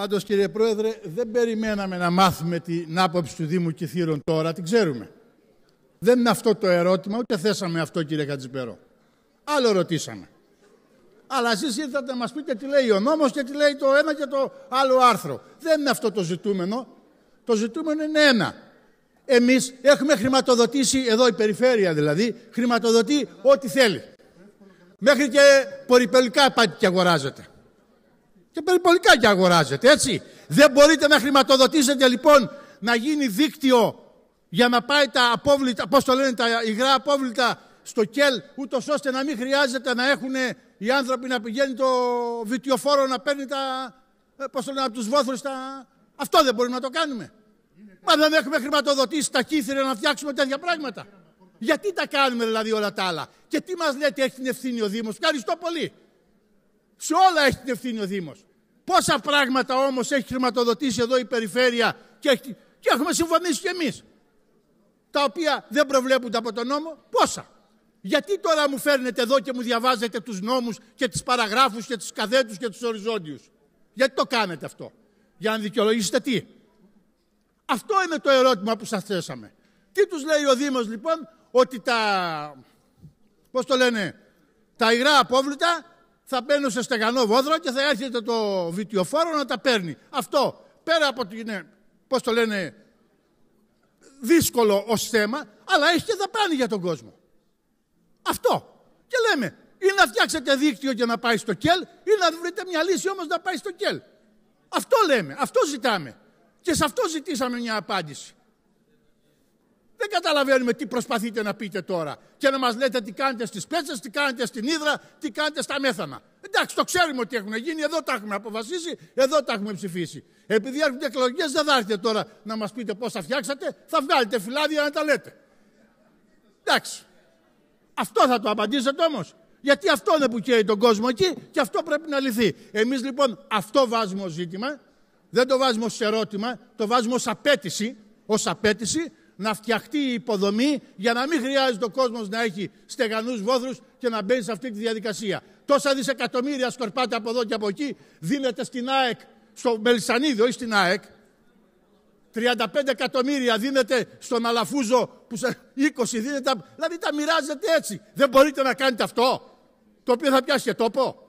Πάντως κύριε Πρόεδρε δεν περιμέναμε να μάθουμε την άποψη του Δήμου Κηθήρων τώρα, την ξέρουμε. Δεν είναι αυτό το ερώτημα, ούτε θέσαμε αυτό κύριε Κατζιπέρο. Άλλο ρωτήσαμε. Αλλά εσείς ήρθατε να μας πείτε τι λέει ο νόμος και τι λέει το ένα και το άλλο άρθρο. Δεν είναι αυτό το ζητούμενο. Το ζητούμενο είναι ένα. Εμείς έχουμε χρηματοδοτήσει, εδώ η περιφέρεια δηλαδή, χρηματοδοτεί ό,τι θέλει. Μέχρι και πορυπελικά πάτη και αγοράζεται και περιπολικά και αγοράζετε, έτσι. Δεν μπορείτε να χρηματοδοτήσετε λοιπόν να γίνει δίκτυο για να πάει τα απόβλητα, πώς το λένε, τα υγρά απόβλητα στο ΚΕΛ, ούτως ώστε να μην χρειάζεται να έχουν οι άνθρωποι να πηγαίνει το βιτιοφόρο να παίρνει τα, ε, πώς το λένε, από τους βόθρους τα... Αυτό δεν μπορούμε να το κάνουμε. Μα δεν έχουμε χρηματοδοτήσει τα κύθρα να φτιάξουμε τέτοια πράγματα. Γιατί τα κάνουμε δηλαδή όλα τα άλλα. Και τι μας λέτε έχεις την ευθύνη ο Δήμος. Ευχαριστώ πολύ. Σε όλα έχει την ευθύνη ο Δήμος. Πόσα πράγματα όμως έχει χρηματοδοτήσει εδώ η περιφέρεια και, έχει... και έχουμε συμφωνήσει κι εμείς. Τα οποία δεν προβλέπονται από τον νόμο. Πόσα. Γιατί τώρα μου φέρνετε εδώ και μου διαβάζετε τους νόμους και τις παραγράφους και τις καδέτους και τους οριζόντιους. Γιατί το κάνετε αυτό. Για να δικαιολογήσετε τι. Αυτό είναι το ερώτημα που σας θέσαμε. Τι τους λέει ο Δήμος λοιπόν ότι τα, πώς το λένε, τα υγρά απόβλητα θα μπαίνουν σε στεγανό βόδρο και θα έρχεται το βιτιοφόρο να τα παίρνει. Αυτό πέρα από ότι είναι, πώς το λένε, δύσκολο ως θέμα, αλλά έχει και δαπάνη για τον κόσμο. Αυτό. Και λέμε, ή να φτιάξετε δίκτυο για να πάει στο ΚΕΛ, ή να βρείτε μια λύση όμως να πάει στο ΚΕΛ. Αυτό λέμε, αυτό ζητάμε. Και σε αυτό ζητήσαμε μια απάντηση. Δεν καταλαβαίνουμε τι προσπαθείτε να πείτε τώρα. Και να μας λέτε τι κάνετε στις πέτσε, τι κάνετε στην ύδρα, τι κάνετε στα μέθανα. Εντάξει, το ξέρουμε ότι έχουν γίνει, εδώ τα έχουμε αποφασίσει, εδώ τα έχουμε ψηφίσει. Επειδή έρχονται εκλογές, δεν θα έρθετε τώρα να μας πείτε πώς θα φτιάξατε, θα βγάλετε φυλάδια να τα λέτε. Εντάξει. Αυτό θα το απαντήσετε όμως. Γιατί αυτό είναι που καίει τον κόσμο εκεί και αυτό πρέπει να λυθεί. Εμείς λοιπόν αυτό βάζουμε ως ζήτημα, δεν το βάζουμε ως ερώτημα, το βάζουμε ως απέτηση, ως απέτηση να φτιαχτεί η υποδομή για να μην χρειάζεται ο κόσμος να έχει στεγανούς βόθρους και να μπαίνει σε αυτή τη διαδικασία. Τόσα δισεκατομμύρια σκορπάτε από εδώ και από εκεί, δίνεται στην ΑΕΚ, στο Μελισανίδη, όχι στην ΑΕΚ. 35 εκατομμύρια δίνεται στον Αλαφούζο, που σε 20 δίνεται. Δηλαδή τα μοιράζετε έτσι. Δεν μπορείτε να κάνετε αυτό, το οποίο θα πιάσει και τόπο.